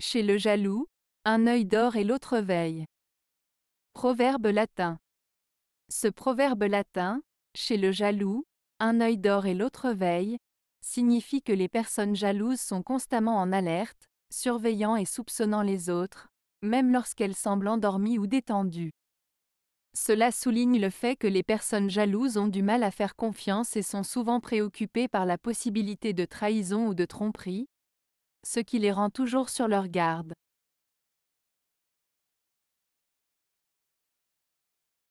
Chez le jaloux, un œil d'or et l'autre veille. Proverbe latin. Ce proverbe latin, chez le jaloux, un œil d'or et l'autre veille, signifie que les personnes jalouses sont constamment en alerte, surveillant et soupçonnant les autres, même lorsqu'elles semblent endormies ou détendues. Cela souligne le fait que les personnes jalouses ont du mal à faire confiance et sont souvent préoccupées par la possibilité de trahison ou de tromperie, ce qui les rend toujours sur leur garde.